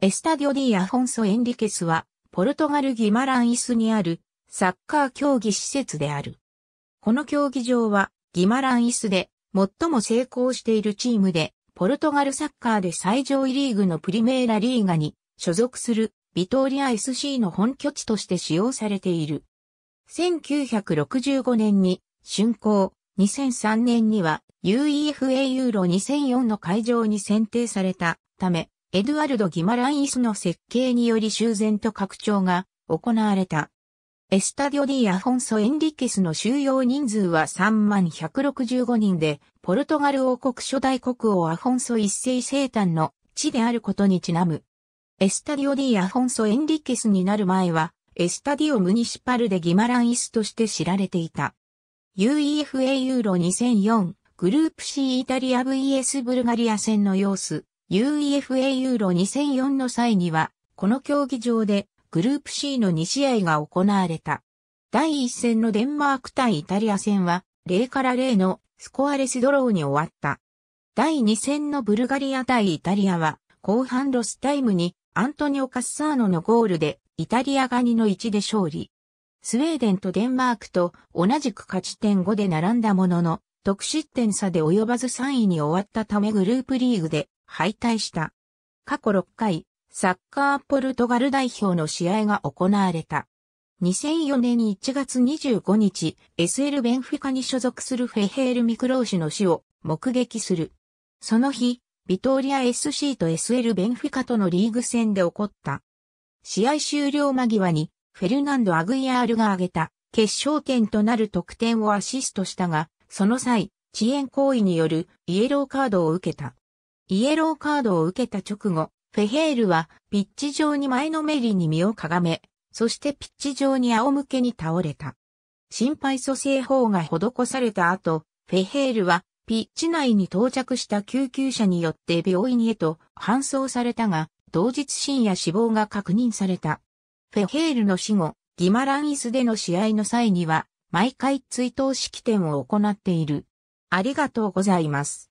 エスタディオ・ディ・アフォンソ・エンリケスは、ポルトガル・ギマランイスにあるサッカー競技施設である。この競技場は、ギマランイスで最も成功しているチームで、ポルトガルサッカーで最上位リーグのプリメーラリーガに所属するビトーリア SC の本拠地として使用されている。1965年に竣工、2003年には UEFA ユーロ2004の会場に選定されたため、エドゥアルド・ギマライスの設計により修繕と拡張が行われた。エスタディオ・ディ・アフォンソ・エンリケスの収容人数は3万165人で、ポルトガル王国初代国王アフォンソ一世生誕の地であることにちなむ。エスタディオ・ディ・アフォンソ・エンリケスになる前は、エスタディオ・ムニシパルでギマランイスとして知られていた。UEFA ユーロ2004グループ C イタリア VS ブルガリア戦の様子、UEFA ユーロ2004の際には、この競技場でグループ C の2試合が行われた。第1戦のデンマーク対イタリア戦は0から0のスコアレスドローに終わった。第2戦のブルガリア対イタリアは後半ロスタイムにアントニオ・カッサーノのゴールでイタリアが2の1で勝利。スウェーデンとデンマークと同じく勝ち点5で並んだものの、得失点差で及ばず3位に終わったためグループリーグで敗退した。過去6回、サッカーポルトガル代表の試合が行われた。2004年1月25日、SL ベンフィカに所属するフェヘール・ミクローシュの死を目撃する。その日、ビトーリア SC と SL ベンフィカとのリーグ戦で起こった。試合終了間際に、フェルナンド・アグイアールが挙げた決勝点となる得点をアシストしたが、その際、遅延行為によるイエローカードを受けた。イエローカードを受けた直後、フェヘールはピッチ上に前のめりに身をかがめ、そしてピッチ上に仰向けに倒れた。心肺蘇生法が施された後、フェヘールはピッチ内に到着した救急車によって病院へと搬送されたが、同日深夜死亡が確認された。フェヘールの死後、ギマランイスでの試合の際には、毎回追悼式典を行っている。ありがとうございます。